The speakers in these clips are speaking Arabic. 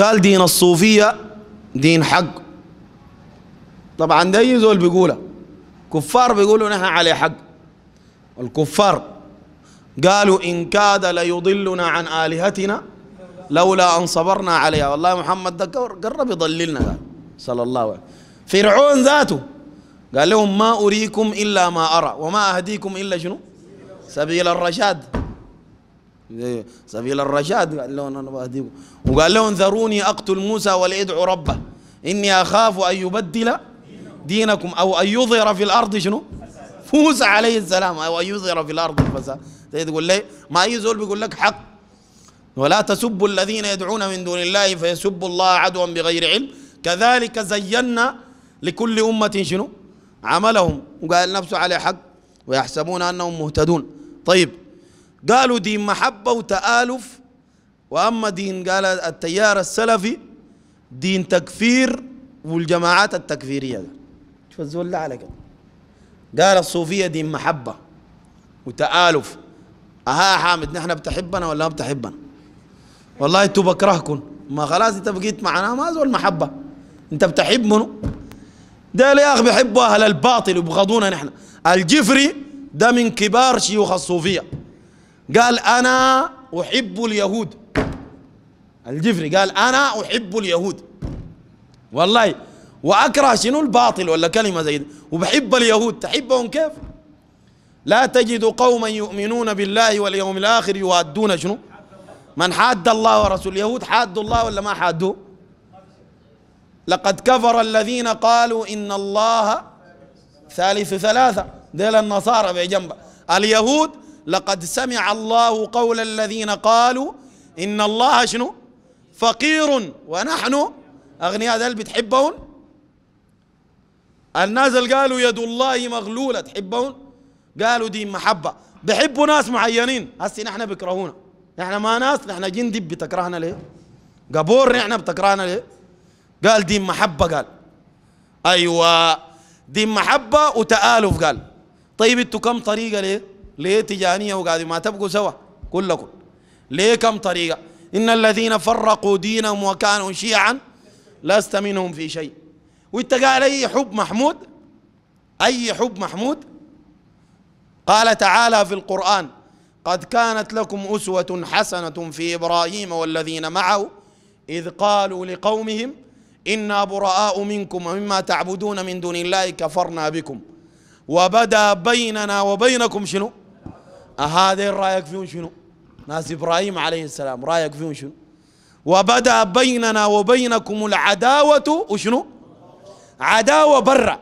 قال دين الصوفية دين حق طبعا ده اي زول بيقولها كفار بيقولوا نحن عليه حق الكفار قالوا إن كاد ليضلنا عن آلهتنا لولا أن صبرنا عليها والله محمد ده قرب يضللنا قال صلى الله عليه وسلم فرعون ذاته قال لهم ما أريكم إلا ما أرى وما أهديكم إلا شنو سبيل الرشاد زي إيه، سبيل الرشاد قال لهم انا بهديكم وقال لهم ذروني اقتل موسى وليدعو ربه اني اخاف ان يبدل دينكم او ان يظهر في الارض شنو؟ موسى عليه السلام او ان يظهر في الارض الفساد زي تقول لي ما اي زول بيقول لك حق ولا تسبوا الذين يدعون من دون الله فيسبوا الله عدوا بغير علم كذلك زينا لكل امه شنو؟ عملهم وقال نفسه عليه حق ويحسبون انهم مهتدون طيب قالوا دين محبة وتآلف وأما دين قال التيار السلفي دين تكفير والجماعات التكفيرية شوف الزول ده على كده قال الصوفية دين محبة وتآلف أها حامد نحن بتحبنا ولا ما بتحبنا والله انتوا بكرهكم ما خلاص انت بقيت معنا ما زول محبة انت بتحب منو ده يا اخي بيحبوا اهل الباطل وبغضونا نحن الجفري ده من كبار شيوخ الصوفيه قال أنا أحب اليهود الجفري قال أنا أحب اليهود والله وأكره شنو الباطل ولا كلمة زي دي وبحب اليهود تحبهم كيف لا تجد قوما يؤمنون بالله واليوم الآخر يوادون شنو من حاد الله ورسوله اليهود حادوا الله ولا ما حادوه لقد كفر الذين قالوا إن الله ثالث ثلاثة ديل النصارى بجنبه اليهود لقد سمع الله قول الذين قالوا إن الله شنو فقير ونحن أغنياء ذل بتحبهم الناس اللي قالوا يد الله مغلولة تحبهم قالوا دي محبة بحبوا ناس معينين هسي نحن بيكرهونا نحن ما ناس نحن جندب بتكرهنا ليه قبور نحن بتكرهنا ليه قال دين محبة قال أيوة دين محبة وتآلف قال طيب انتوا كم طريقة ليه ليه تجانية وقاعد ما تبقوا سوا كلكم ليه كم طريقة إن الذين فرقوا دينهم وكانوا شيعا لست منهم في شيء وانت قال أي حب محمود أي حب محمود قال تعالى في القرآن قد كانت لكم أسوة حسنة في إبراهيم والذين معه إذ قالوا لقومهم إنا براء منكم ومما تعبدون من دون الله كفرنا بكم وبدا بيننا وبينكم شنو هذين رايك فيهم شنو ناس ابراهيم عليه السلام رايك فيهم شنو وبدا بيننا وبينكم العداوه وشنو عداوه برا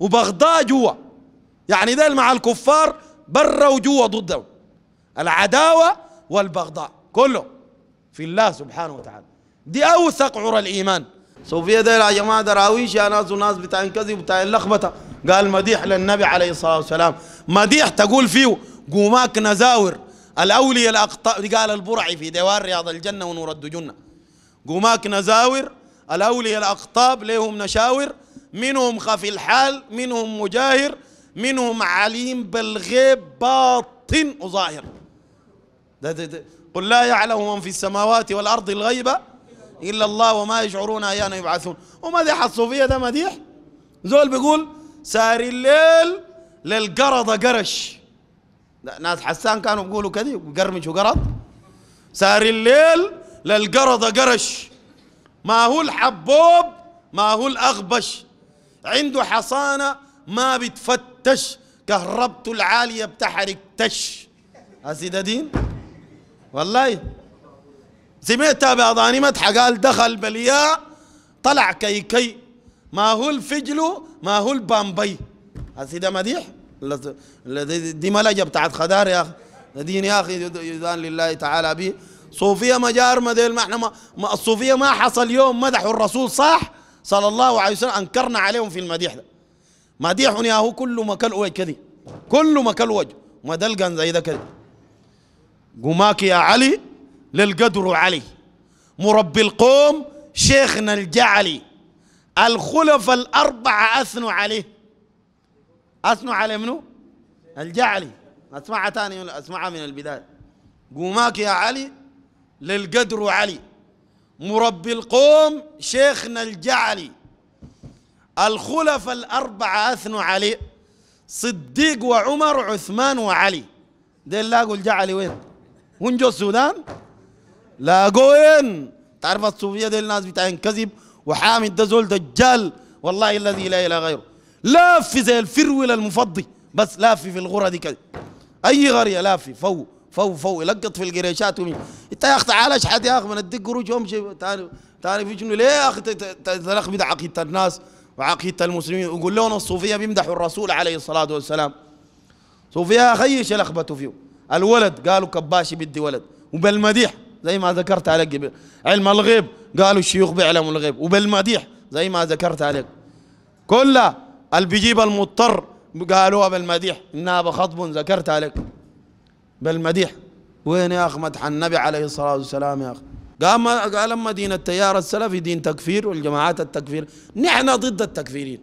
وبغضاء جوا يعني ذيل مع الكفار برا وجوا ضدهم العداوه والبغضاء كله في الله سبحانه وتعالى دي اوثق عرى الايمان صوفيا يا جماعه دراويش يا ناس وناس بتاع كذب بتاع لخبطه قال مديح للنبي عليه الصلاه والسلام مديح تقول فيه قوماك نزاور الأولياء الأقطاب قال البرعي في ديوان رياض الجنة ونور الدجنة قوماك نزاور الأولياء الأقطاب لهم نشاور منهم خفي الحال منهم مجاهر منهم عليم بالغيب باطن وظاهر ده ده ده قل لا يعلم من في السماوات والأرض الغيبة إلا الله وما يشعرون أيانا يبعثون ومدح الصوفية ده مديح زول بيقول ساري الليل للقرضة قرش ناس حسان كانوا بيقولوا كذي قرمش وقرض سار الليل للقرض قرش ما هو الحبوب ما هو الأغبش عنده حصانة ما بتفتش كهربته العالية بتحرك تش ده دين والله سمعتها مدحه قال دخل بلياء طلع كيكي كي. ما هو الفجل ما هو البامبي ده مديح دي ملجة بتاعت خدار يا أخي دين يا أخي يدان لله تعالى به صوفية مجار ما ديل ما احنا ما الصوفية ما حصل يوم مدحوا الرسول صح صلى الله عليه وسلم انكرنا عليهم في المديح ده مديح يا هو كله ما كل وجه كذي كله ما كل وجه ما دلقن زي ده كذي قماك يا علي للقدر علي مربي القوم شيخنا الجعلي الخلف الأربعة أثنوا عليه أثنوا على منو الجعلي أسمعها ثاني أسمعها من البداية قوماك يا علي للقدر علي مربي القوم شيخنا الجعلي الخلف الأربعة أثنوا عليه صديق وعمر عثمان وعلي ديل لاقوا الجعلي وين؟ ونجو السودان لاقوا وين؟ تعرف الصوفية ديل الناس بتاعين كذب وحامد ده زول دجال والله الذي لا إله غيره لاف زي الفرولة المفضي بس لاف في الغرة دي كده اي غريه لاف فو فو فو لقط في القريشات ومين انت يا اخي تعال اشحت يا اخي الدق قروش وامشي تاني تاني في شنو ليه يا اخي تلخبط عقيده الناس وعقيده المسلمين ويقول لهم الصوفيه بيمدحوا الرسول عليه الصلاه والسلام صوفيه خيش لخبطوا فيه الولد قالوا كباشي بدي ولد وبالمديح زي ما ذكرت عليك علم الغيب قالوا الشيوخ بيعلموا الغيب وبالمديح زي ما ذكرت عليك كلها اللي بيجيب المضطر قالوها بالمديح انها بخطب ذكرتها لك بالمديح وين يا اخ مدح النبي عليه الصلاه والسلام يا اخ قام قال اما دين التيار السلفي دين تكفير والجماعات التكفير نحن ضد التكفيرين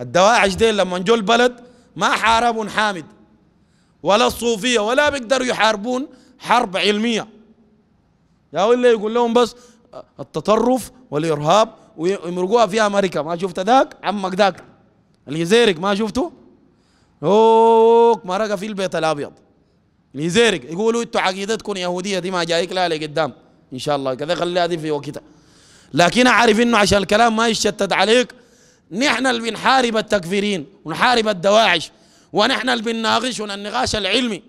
الدواعش دي لما جو البلد ما حاربون حامد ولا الصوفيه ولا بيقدروا يحاربون حرب علميه يا ولا يقول لهم بس التطرف والارهاب ويمرقوها في امريكا ما شفت ذاك عمك ذاك الهزيرك ما شفته اوك مرقه في البيت الابيض الهزيرك يقولوا انتوا عقيدتكم يهوديه دي ما جايك لا لقدام ان شاء الله كذا خليها دي في وقتها لكن اعرف انه عشان الكلام ما يشتت عليك نحن اللي بنحارب التكفيرين ونحارب الدواعش ونحن اللي بنناقش النقاش العلمي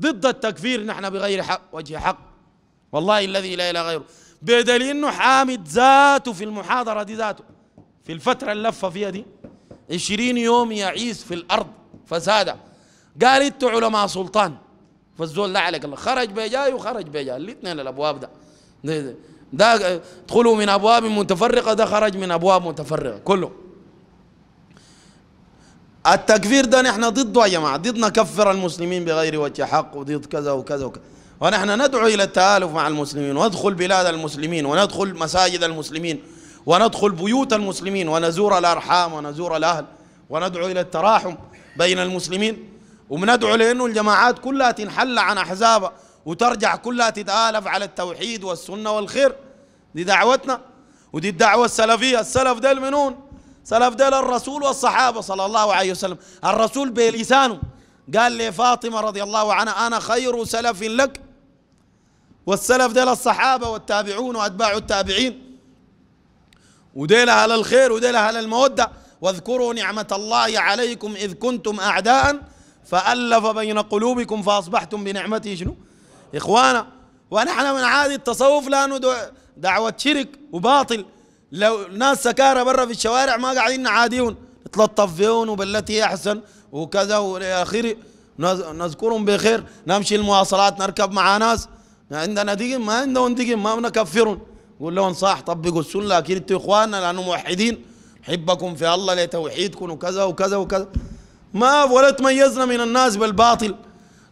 ضد التكفير نحن بغير حق وجه حق والله الذي لا اله غيره بدليل انه حامد ذاته في المحاضره دي ذاته في الفتره اللي لفة فيها دي 20 يوم يعيش في الارض فسادة قال انتوا علماء سلطان فالزول لا عليك الله خرج بجاي وخرج بجاي الاثنين الابواب ده ده, ده, ده ادخلوا من ابواب متفرقه ده خرج من ابواب متفرقه كله التكفير ده نحن ضده يا جماعه ضدنا كفر المسلمين بغير وجه حق وضد كذا وكذا وكذا ونحن ندعو إلى التآلف مع المسلمين وندخل بلاد المسلمين وندخل مساجد المسلمين وندخل بيوت المسلمين ونزور الأرحام ونزور الأهل وندعو إلى التراحم بين المسلمين وبندعو لأنه الجماعات كلها تنحل عن أحزابها وترجع كلها تتآلف على التوحيد والسنة والخير دي دعوتنا ودي الدعوة السلفية السلف ديل منون سلف ديل الرسول والصحابة صلى الله عليه وسلم الرسول بلسانه قال لفاطمة رضي الله عنها أنا خير سلف لك والسلف ديل الصحابة والتابعون وأتباع التابعين وديل أهل الخير وديل أهل المودة واذكروا نعمة الله عليكم إذ كنتم أعداء فألف بين قلوبكم فأصبحتم بنعمته شنو إخوانا ونحن من عادي التصوف لأنه دعوة شرك وباطل لو ناس سكارى برا في الشوارع ما قاعدين عاديون نتلطف فيهم وبالتي أحسن وكذا وإلى آخره نذكرهم بخير نمشي المواصلات نركب مع ناس عندنا دي ما عندهم دي ما بنكفرهم قول لهم صح طبقوا السنه اكيد انتوا اخواننا لانه موحدين حبكم في الله لتوحيدكم وكذا وكذا وكذا ما ولا تميزنا من الناس بالباطل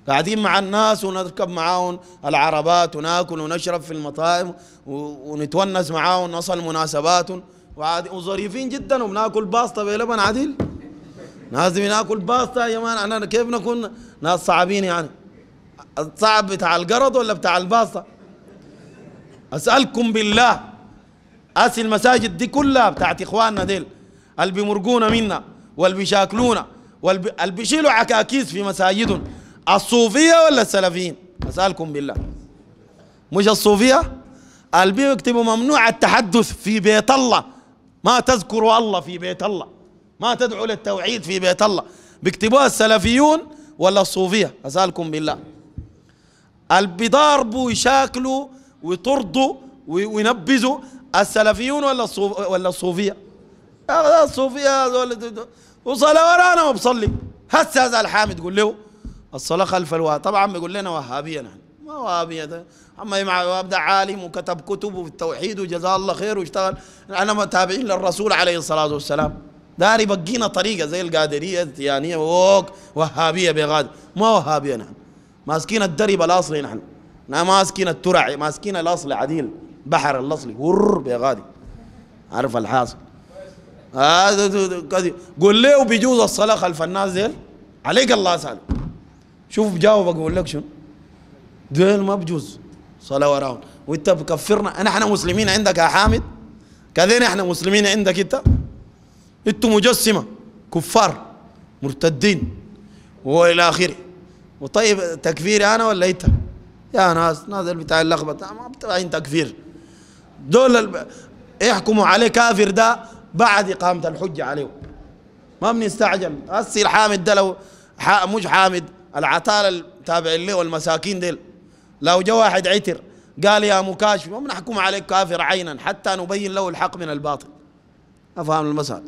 قاعدين مع الناس ونركب معاهم العربات وناكل ونشرب في المطاعم ونتونس معاهم نصل مناسبات وعادي وظريفين جدا وبناكل باسطه بلبن عديل ناس بناكل باسطه يا مان انا كيف نكون ناس صعبين يعني الصعب بتاع القرض ولا بتاع الباصة أسألكم بالله أسي المساجد دي كلها بتاعت إخواننا ديل اللي بيمرقونا منا واللي بيشاكلونا واللي بيشيلوا عكاكيس في مساجدهم الصوفية ولا السلفيين أسألكم بالله مش الصوفية اللي بيكتبوا ممنوع التحدث في بيت الله ما تذكروا الله في بيت الله ما تدعوا للتوحيد في بيت الله بيكتبوها السلفيون ولا الصوفية أسألكم بالله بيضاربوا ويشاكلوا ويطردوا وينبذوا السلفيون ولا ولا الصوفيه الصوفيه وصلاه ورانا ما بصلي هسه هذا الحامد تقول له الصلاه خلف الوهاب طبعا بيقول لنا وهابيه نحن ما وهابيه ده اما مع ده عالم وكتب كتب التوحيد وجزاه الله خير واشتغل انا متابعين للرسول عليه الصلاه والسلام داري بقينا طريقه زي القادريه الديانيه ووك وهابيه بغاد ما وهابيه نحن ماسكين الدرب الاصلي نحن نا ماسكين الترع ماسكين الاصلي عديل بحر الاصلي ور غادي عارف الحاصل هذا آه قول له بيجوز الصلاه خلف الناس ديل عليك الله سال شوف بجاوبك اقول لك شنو ديل ما بجوز صلاه وراهم وانت بكفرنا احنا مسلمين عندك يا حامد كذين احنا مسلمين عندك انت انتوا مجسمه كفار مرتدين والى اخره وطيب تكفيري انا ولا انت يا ناس ناس بتاع اللخبطه ما بتبعين تكفير دول الب... يحكموا عليه كافر ده بعد اقامه الحجه عليه ما بنستعجل هسي الحامد ده لو ح... مش حامد العطاله التابعين له والمساكين ديل لو جا واحد عتر قال يا مكاشف ما بنحكم عليك كافر عينا حتى نبين له الحق من الباطل افهم المسألة